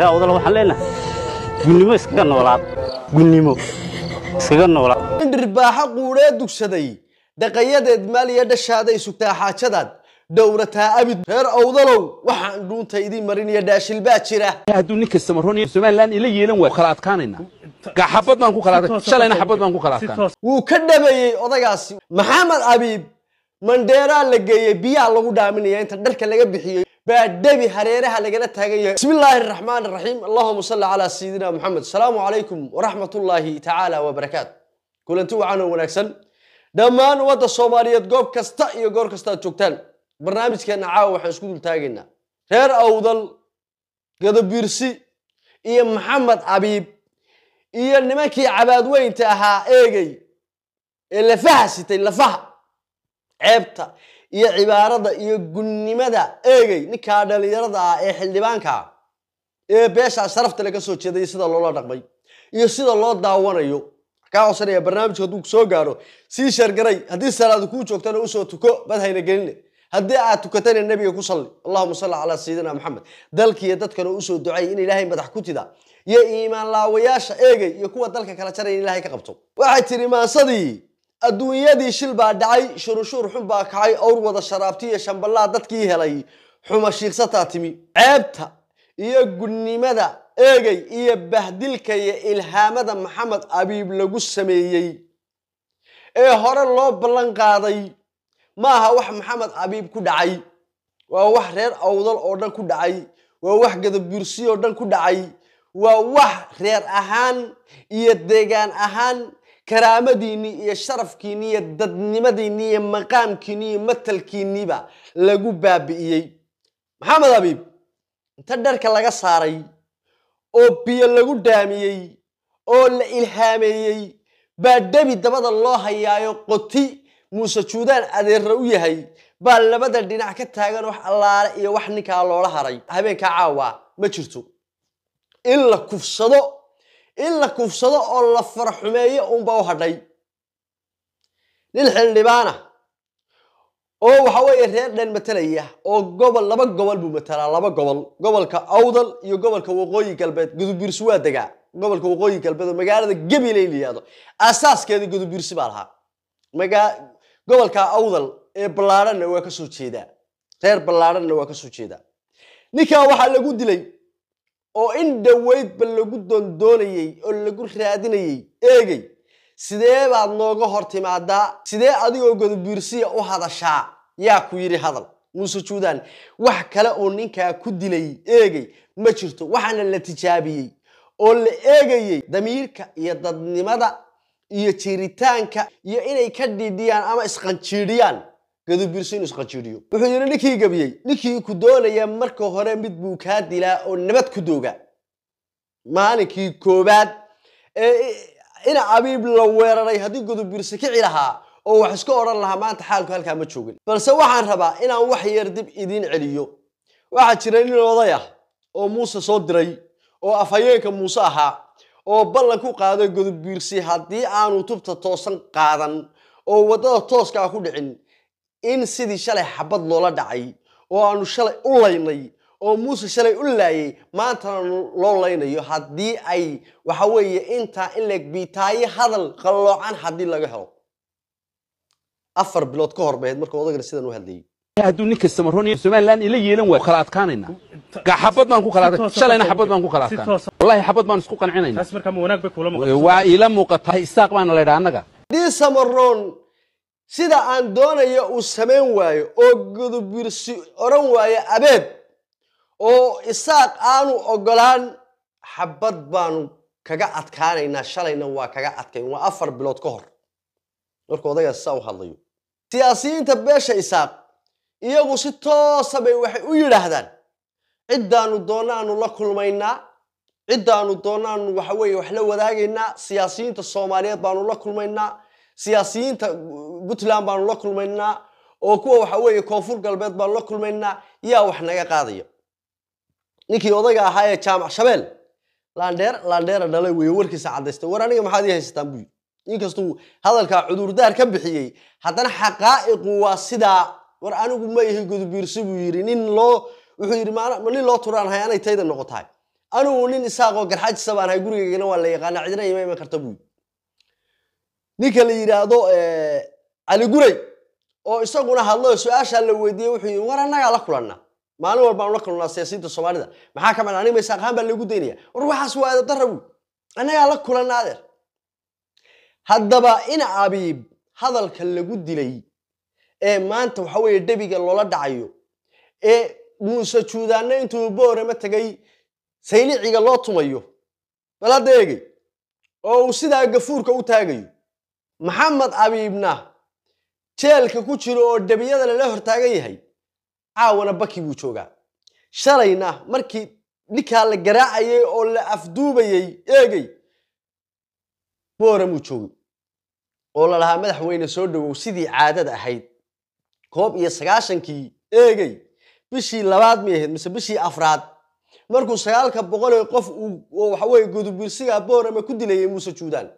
yaa quuree dugsaday dhaqayadeed maaliya dhashaaday sugtaa xaajadaad dhowrataa abid reer owdalow waxaan dhuunta idiin marinaya dhaashil baa jira hadduu nin kasta maroon ila yeelan waayo kala adkaanayna xabad baan ku kala xabad baan ku kala adkaan wuu ka dhabeeyey odagaasi maxamed abiib mandheeraa la geeyey biyaha lagu dhaaminaya inta dharka laga bixiyey baa debi hareeraha lagala taagan yahay bismillaahi raxmaan raxiim allahuma salli calaa sayidina maxamed asalaamu calaykum waraxmatullaahi tacaala wabarakaatu kulanti wacan oo wanaagsan dhammaan ummadda soomaaliyeed goob kasta iyo goor kasta aad joogtaan barnaamijkeenna caawa waxaan isku dultaagaynaa reer awdal gadabiirsi iyo maxamed cabiib iyo nimankii cabaadweynta ahaa eegay ee lafaha sitay lafaha ceebta iyo cibaarada iyo gunnimada eegay ninkaa dhallinyarada ah ee xildhibaankaa ah, ee beeshaa sharafta laga soo jeeday sida loola dhaqmay iyo sida loo daawanayo kaa codsanaya barnaamijku hadduu soo gaaro sii shargaray haddii salaadu kuu joogtana usoo tuko badhayna hayna gelinle haddii aad tukatana nebiga ku salli allahuma salli calaa sayidina maxamed dalkiiyo dadkana usoo ducay in ilaahay madax ku tida iyo iimaan laawayaasha eegay iyo kuwa dalka kala jaraya in ilaahay ka qabto waxay tiri maasadii adduunyadii shil baa dhacay shurushuur xun baa kacay owr wada sharaabti iyo shamballaa dadkii helay xuma shiiksataa timi ceebta iyo gudnimada eegay iyo bahdilka iyo ilhaamada maxamed abiib lagu sameeyey ee hore loo ballan qaaday maaha wax maxamed abiib ku dhacay waa wax reer awdal oo dhan ku dhacay waa wax gadabursi oo dhan ku dhacay waa wax reer ahaan iyo deegaan ahaan karaamadiinii iyo sharafkiinii iyo dadnimadiinii iyo maqaamkiinii iyo matalkiiniiba lagu baabi'iyey maxamed abiib inta dharka laga saaray oo biyo lagu dhaamiyey oo la ilhaameeyey baa debi dabada loo hayaayo qoti muuse juudaan adeerra u yahay baa labada dhinac ka taagan wax allaale iyo wax ninkaa loola haray habeenka caawa ma jirto in la kufsado in la kufsado oo la farxumeeyo unba u hadhay nin xildhibaana oo waxa weeye reer dheer matalaya oo gobol laba gobol buu matalaa laba gobol gobolka awdal iyo gobolka waqooyi galbeed gudubiirsi waa degaa gobolka waqooyi galbeed oo magaalada gabilay layihahdo asaaskeeda gudubiirsi baa lahaa magaa gobolka awdal ee ballaadhanna waa ka soo jeedaa reer ballaadhanna waa ka soo jeedaa ninkaa waxaa lagu dilay oo in dhaweydba lagu doondoonayey oo lagu raadinayey eegay sidee baad nooga hor timaadaa sidee adigoo godobiirsiya u hadashaa yaa ku yidhi hadal muuse juudaan wax kale uu ninkaa ku dilay eegay ma jirto waxaana la tijaabiyey oo la eegayey damiirka iyo dadnimada iyo jiritaanka iyo inay ka dhiidhiyaan ama isqanjiidhiyaan gadubursi inuu isqajiriyo wuxuu yidhi ninkii gabiyey ninkii ku doonaya marka hore mid buu kaa dilaa oo nabad ku dooga maalinkii koobaad ee ina abiib la weeraray haddii gudubirsi kici lahaa oo wax iska odhan lahaa maanta xaalku halkaa ma joogin balse waxaan rabaa inaan wax yar dib idiin celiyo waxaa jira nin oday ah oo muuse soo diray oo afhayeenka muuse ahaa oo ballan ku qaaday gudubiirsi haddii aanu tubta toosan qaadan oo waddada tooskaa ah ku dhicin in sidii shalay xabad loola dhacay oo aanu shalay u laynay oo muuse shalay u laayay maantana loo laynayo haddii ay waxa weeye intaa in leeg biitaayo hadal qalloocan haddii laga helo afar bilood ka hor bahayd marka odagana sidan u hadlayay hadduu nin kasta somaliland ila yeelan waayo kala adkaanayna xabad baan ku kala shalayna xabad baan ku kala adkaan wallahi xabad baan isku qancinayna waa ila muuqataa isaaq baana laydhaa annaga dhiisamaroon sida aan doonayo uu samayn waayo oo gudubirsi odhan waayo abeeb oo isaaq aanu ogolaan xabad baanu kaga adkaanaynaa shalayna waa kaga adkayn waa afar bilood ka hor markuu odagaas saa u hadlayo siyaasiyiinta beesha isaaq iyagu si toosa bay waxay u yidhaahdaan ciddaanu doonaanu la kulmaynaa ciddaanu doonaanu waxa weeye wax la wadaagaynaa siyaasiyiinta soomaaliyeed baanu la kulmaynaa siyaasiyiinta puntland baanu la kulmaynaa oo kuwa waxa weeye koonfur galbeed baanu la kulmaynaa yaa wax naga qaadaya ninkii odayga ahaa ee jaamac shabeel landheer landheera dhalay weeye warkiisa cadaystay war aniga maxaad ii haysataan buyi inkastuu hadalkaa cudurdaar ka bixiyey haddana xaqaa'iqu waa sidaa war anigu ma gudubiirsi buu yidhi nin loo wuxuu yidhi nin loo turaan anay tayda noqotahay anigu nin isaaqoo garxaajisa baan hay gurigaygana waa la yaqaana cidna ima karta buu yidhi ninka la yidhaahdo cali eh, guray oo isaguna hadlo su-aashaa la weydiiyey wuxuu yii war annagaa la kulanna maalin walbaanu la kulannaa siyaasiyiinta soomaalida maxaa ka malan ah, aniga maysaqahaan baa lagu daynaya war waxaas waa adabdarawi annagaa la kulanna adeer haddaba in abiib hadalka lagu dilay ee maanta waxa weeye debiga loola dhacayo ee muuse juudaanna intuu boorama tegay sayliciga loo tumayo bal hadda oo uu sidaa gafuurka u taagayo maxamed abiibna jeelka ku jiro oo debiyada lala hortaagan yahay caawana baki buu joogaa shalayna markii ninkaa la garaacayay oo la afduubayay eegay booramuu joogay oo lalahaa madaxweyne soo dhowow sidii caadada ahayd koob iyo sagaashankii eegay bishii labaad may ahayd mise bishii afraad markuu sagaalka boqolee qof uu waxaweye gudubilsigaa boorama ku dilayay muuse juudaan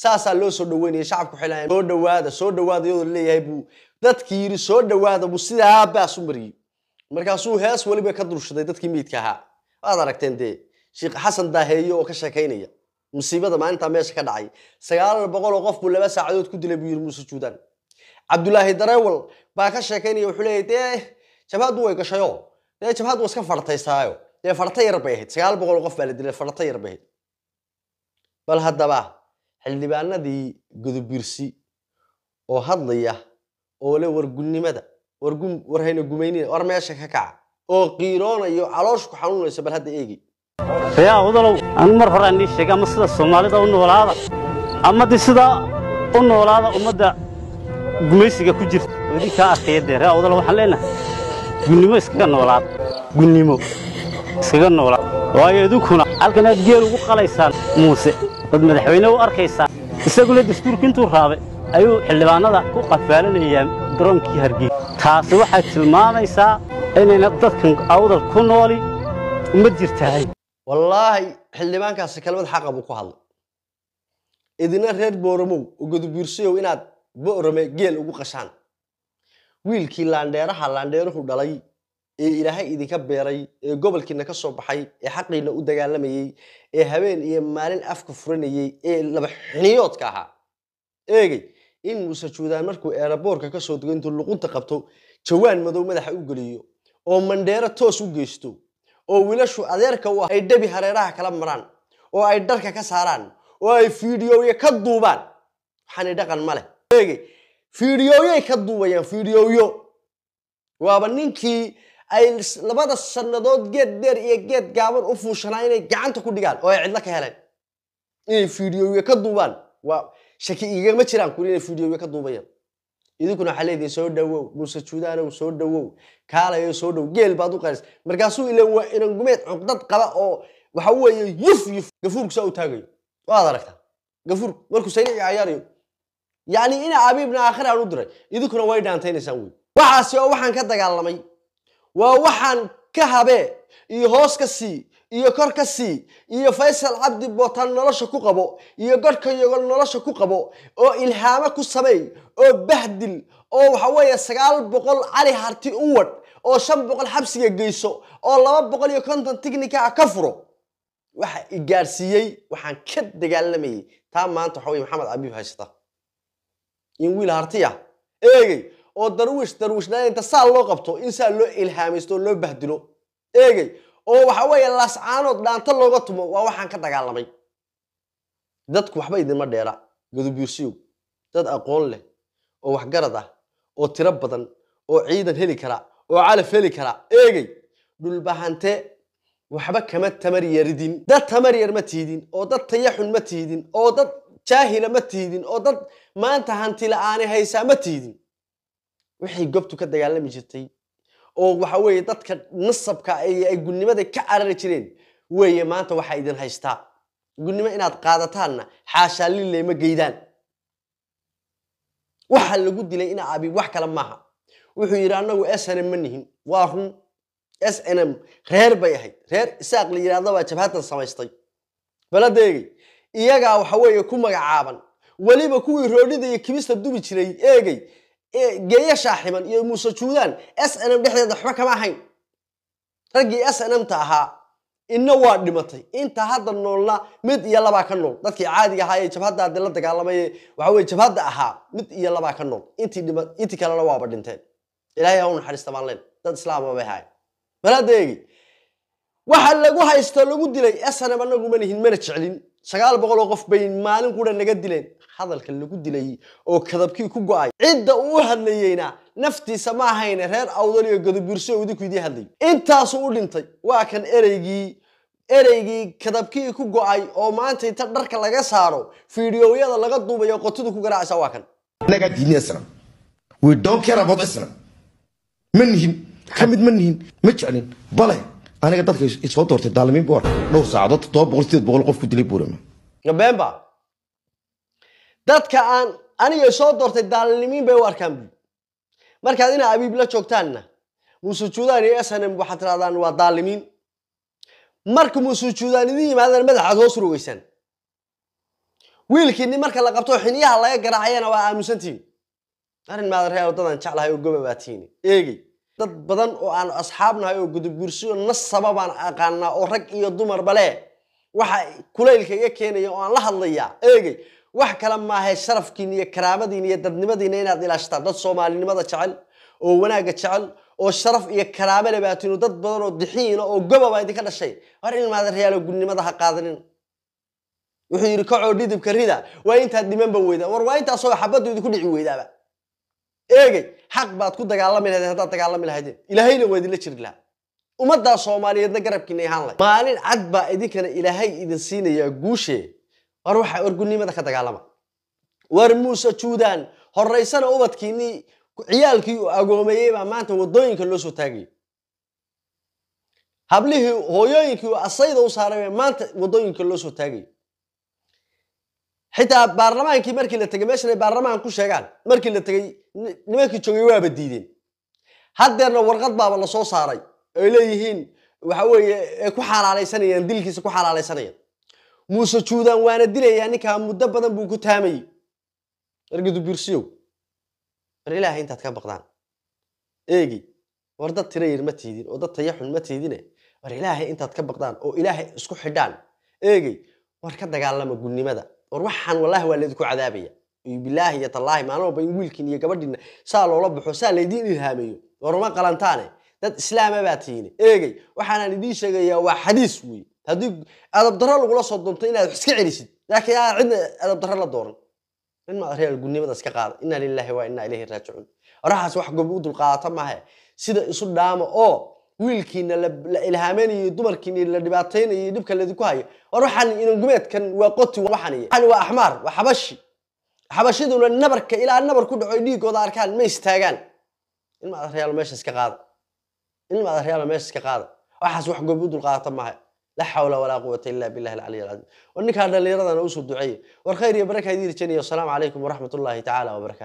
saasaa loo soo dhaweynaya shacabku xilhayan soo dhawaada soo dhawaada iyadoo laleeyahay buu dadkii yidhi soo dhawaada buu sidaa baas u mariyey markaasuu hees weliba ka durshaday dadkii meydka ahaa waad aragteen dee sheekh xasan daaheeyo oo ka sheekaynaya musiibada maalintaa meesha ka dhacay sagaal boqol oo qof buu laba saacadood ku dilay buu yidhi muuse juudaan cabdulaahi dareewal baa ka sheekaynaya wuxuu leeyahy dee jabhaddu way gashayoo dee jabhaddu waa iska fartaystaayo dee farta yar bay ahayd sagaal boqol oo qof baa la dilay farta yar bay ahayd bal haddaba xildhibaanadii gudubirsi oo hadlaya oo le wargunnimada war hayna gumaynina war meesha ka kaca oo qiiroonayo caloosh ku xanuunaysa bal hadda eegi yaa udalow an mar hore aan ii sheegay ama sida soomaalida u noolaada ama di sidaa u noolaada ummadda gumaysiga ku jirta idinkaa arkaya dee yaa udalow waxaan leenahay gunnimo iskaga noolaada gunnimo iskaga noolaada waayo idinkuna halkan aad geel ugu qalaysaan muuse dad madaxweyne u arkaysaa isaguna dastuurku intuu raabay ayuu xildhibaanada ku qafaalanayaa daroonkii hargeysa taasi waxay tilmaamaysaa inayna dadkan awdal ku nooli uma jirtahay wallaahi xildhibaankaasi kelmad xaqa buu ku hadlay idina reer booromow oo godubuursayow inaad boorame geel ugu qashaan wiilkii laandheeraha laandheeruhu dhalay ee ilaahay idinka beeray ee gobolkiina ka soo baxay ee xaqiina u dagaalamayey ee habeen iyo maalin afka furanayey ee laba xiniyoodka ahaa eegey in muuse juudaan markuu eeraboorka ka soo dego intuu luqunta qabto jawaan madow madaxa u geliyo oo mandheero toos u geysto oo wiilashu adeerka u ah ay dhabi hareeraha kala maraan oo ay dharka ka saaraan oo ay fiidiyooye ka duubaan waxaani dhaqan ma leh eegey fiidiyooyay ka duubayaan fiidiyooyo waaba ninkii ay labada sannadood geed dheer iyo geed gaaban u fuushanaan inay gacanta ku dhigaan oo ay cidla ka heleen inay fiidiyowiye ka duubaan waa shaki igama jiraan kuli inay fiidiyowiye ka duubayaan idinkuna waxaa leedihi soo dhawow muuse soo dhawow kaalayo soo dhow geel baad u qaris markaasuu ilan waa inan cuqdad qaba oo waxa weeye yuf yuf gafuurku saa u taagayo waad aragtaa gafuurku markuu saynici cayaarayo yacni ina abiibna aakhiraan u diray idinkuna way dhaantaynaysaa wey waxaasi oo waxaan ka dagaalamay waa waxaan ka habe iyo hoos ka sii iyo kor ka sii iyo faysal cabdi bootaan nolosha ku qabo iyo godhka yogol nolosha ku qabo oo ilhaamo ku samay oo bahdil oo waxa weeye sagaal boqol cali harti u wadh oo shan boqol xabsiga geyso oo laba boqol iyo konton tignikaa ka furo waxa i gaarsiiyey waxaan ka dagaalamayay taa maanta waxa weye maxamed abiib haysata in wiil hartiya ah. eegey oo darwiish darwiishnaanta saa loo qabto in saa loo ilhaamaysto loo bahdilo eegey oo waxa weeye laascaanood dhaanta looga tumo waa waxaan ka dagaalamay dadku waxba idinma dheera gadubyursiyow dad aqoon leh oo waxgarad ah oo tiro badan oo ciidan heli kara oo calaf heli kara eegey dhulbahante waxba kama tamar yaridin dad tamar yar ma tiidin oo dad tayaxun ma tiidin oo dad jaahila ma tiidin oo dad maanta hanti la haysaa ma tiidin wixii gobtu ka dagaalami jirtay oo waxa weeye dadka nasabka ah ay gudnimada ka carari jireen weeye maanta waxaa idin haystaa gudnimo inaad qaadataanna xaashaa geydaan waxaa lagu dilay ina abi wax kale maaha wuxuu yidhi annagu s n m ma nihin waa run s n m reer bay ahayd reer isaaq la yidhahda baa jabhadan samaystay baladeegay iyagaa waxa weeye ku magacaaban weliba kuwii roodhida iyo kibista dubi jiray eegey geeya shaaxiban iyo muuse juudaan s n m dhexdeeda waxba kama ahayn raggii s n m ta ahaa inna waa dhimatay inta hadda noolna mid iyo labaa ka nool dadkii caadiga ahaa ee jabhadda adee la dagaalamay waxa weye jabhadda ahaa mid iyo labaa ka nool intii kalena waaba dhinteen ilahay ha u naxariista maalleen dad islaama bay ahayen maladeegi waxa lagu haysto lagu dilay snm anaguma lihin mana jeclin sagaal boqol oo qof bay maalin qura naga dileen hadalka lagu dilay oo kadabkii ku go'ay cidda uu hadlayeyna naftiisa ma ahayne reer awdaliyo gadubuurso idinku idii hadlay intaasuu u dhintay waa kan ereygii ereygii kadabkii ku go'ay oo maanta inta dharka laga saaro fiidiyowyada laga duubayo qotidu ku garaacaysa waa kan we ka mid ma ma jeclin bale aniga dadka soo doortay daalimiin boor dhowr saacadood toddoba boqol sideed boqol qof ku dilay buurama beenba dadka aan aniga soo doortay daalnimiin bay u arkaan buuri markaad inaa abiib la joogtaanna muusujuudaan iyo snm waxaad tirahdaan waa daalimiin marka muusujuudaan idin yimaadaan madaxaad hoos rogeysaan wiilkiinni marka la qabto xiniyaha laga garaacayana waa aamusantihiin arrin maadaree waddadan jeclahay oo goba baa tiini eegey dad badan oo aan asxaabnahay oo gudubgursiyo nasaba baan aqaanaa oo rag iyo dumarba leh waxa kulaylka iga keenaya oo aan la hadlayaa eegey wax kale maaha sharafkiin iyo karaamadiin iyo dadnimadiina inaad ilaashtaan dad soomaalinimada jecel oo wanaagga jecel oo sharaf iyo karaame lebaatinu dad badanoo dixiina oo gobaba idinka dhashay har ilmaada reyaalo gudnimada ha qaadanin wuxuu yidhi kacoo dhidibka rida waa intaad dhimanba weydaa war waa intaasoo xabaddu idinku dhici weydaaba eegey xaq baad ku dagaalami lahaydeen haddaad dagaalami lahaydeen ilaahayna waa idinla jiri lahaa ummaddaa soomaaliyeedna garabkiina ahaan lahay maalin cad baa idinkana ilaahay idin siinayaa guushe war waxa orgunimada ka dagaalama war muuse juudaan horaysana ubadkiinii ciyaalkii uu agoomeeyey baa maanta wadooyinka loo soo taagaya hablihii hooyooyinkii asayda u saaray baa maanta wadooyinka loo soo taagaya xitaa baarlamaankii markii la tegay meeshan baarlamaan ku sheegaan markii la tegay nimankii joogay waaba diideen haddeerna warqad baaba lasoo saaray oy leeyihiin waxa weeye ay ku xalaalaysanayaan dilkiisa ku xalaalaysanayaan muuse juudaan waana dilayaa ninkaa muddo badan buu ku taamayey ergudubirsiyow war ilaahay intaad ka baqdaan eegi war dad tira yar ma tiidin oo dad taya xun ma tiidine war ilaahay intaad ka baqdaan oo ilaahay isku xidhaan eegey war ka dagaalama gudnimada war waxaan wallaahi waa laydinku cadaabaya bilaahi iyo tallaahi maalin in wiilkiin iyo gabadhiinna saa loola baxo saa laydiin ilhaameeyo waruma qalantaane dad islaama baa tihiine eegey waxaanaan idiin sheegayaa waa xadiis weeye haddii adab darro lagula soo doonto inaad wax iska celisid laakiin aa cidna adab darro la dooran nin maad reer gudnimada iska qaada inna lilaahi wa inna ilayhi raajicuun oraxaas wax gobi u dulqaadata maahe sida isu dhaama oo wiilkiina la ilhaameynayo dumarkiina la dhibaataynayo dhibka ladinku hayo war waxaan inan waa qoti waxaniy waxani waa axmaar waa xabashi xabashiduna nabarka ilaa nabar ku dhaco dhiigooda arkaan ma istaagaan in maad reyaalo meesha iska qaada in maad reyaalo meesha iska qaada waxaas wax gobi u dulqaadata maahe لا حول ولا قوة إلا بالله العلي العظيم وإنك هذا اللي رضنا نوصل دعية والخير يا بركة يدير السلام عليكم ورحمة الله تعالى وبركاته